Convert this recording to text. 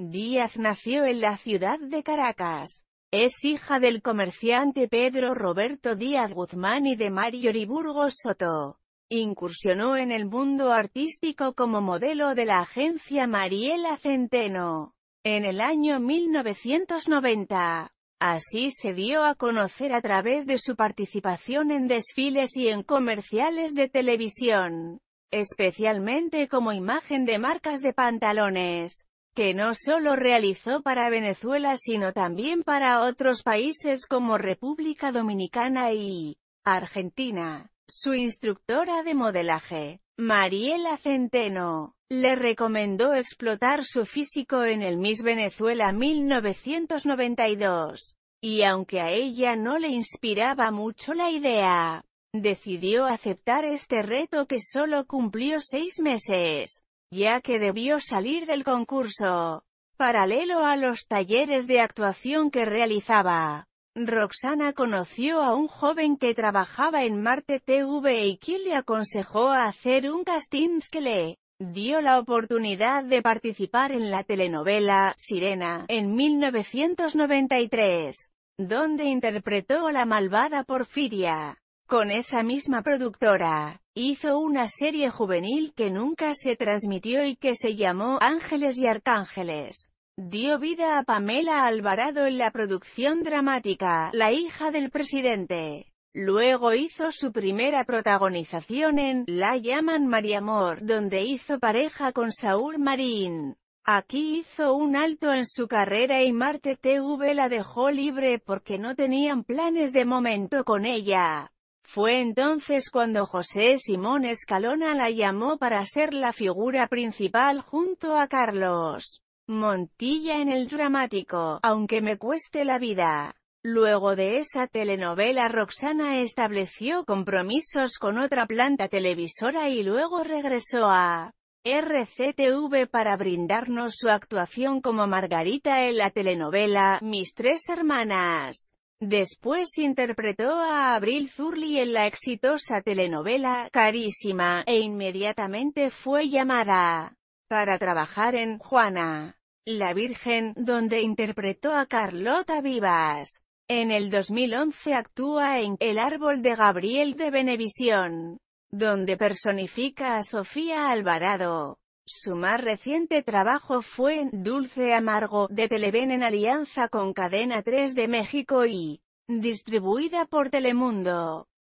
Díaz nació en la ciudad de Caracas. Es hija del comerciante Pedro Roberto Díaz Guzmán y de Mario Oriburgo Soto. Incursionó en el mundo artístico como modelo de la agencia Mariela Centeno. En el año 1990, así se dio a conocer a través de su participación en desfiles y en comerciales de televisión, especialmente como imagen de marcas de pantalones que no solo realizó para Venezuela sino también para otros países como República Dominicana y Argentina. Su instructora de modelaje, Mariela Centeno, le recomendó explotar su físico en el Miss Venezuela 1992. Y aunque a ella no le inspiraba mucho la idea, decidió aceptar este reto que solo cumplió seis meses ya que debió salir del concurso. Paralelo a los talleres de actuación que realizaba, Roxana conoció a un joven que trabajaba en Marte TV y quien le aconsejó hacer un casting que le dio la oportunidad de participar en la telenovela Sirena, en 1993, donde interpretó a la malvada Porfiria, con esa misma productora hizo una serie juvenil que nunca se transmitió y que se llamó Ángeles y Arcángeles. Dio vida a Pamela Alvarado en la producción dramática La hija del presidente. Luego hizo su primera protagonización en La llaman Mariamor, donde hizo pareja con Saúl Marín. Aquí hizo un alto en su carrera y Marte TV la dejó libre porque no tenían planes de momento con ella. Fue entonces cuando José Simón Escalona la llamó para ser la figura principal junto a Carlos Montilla en el dramático, aunque me cueste la vida. Luego de esa telenovela Roxana estableció compromisos con otra planta televisora y luego regresó a RCTV para brindarnos su actuación como Margarita en la telenovela Mis tres hermanas. Después interpretó a Abril Zurli en la exitosa telenovela Carísima, e inmediatamente fue llamada para trabajar en Juana, la Virgen, donde interpretó a Carlota Vivas. En el 2011 actúa en El árbol de Gabriel de Benevisión, donde personifica a Sofía Alvarado. Su más reciente trabajo fue en Dulce Amargo, de Televen en alianza con Cadena 3 de México y distribuida por Telemundo.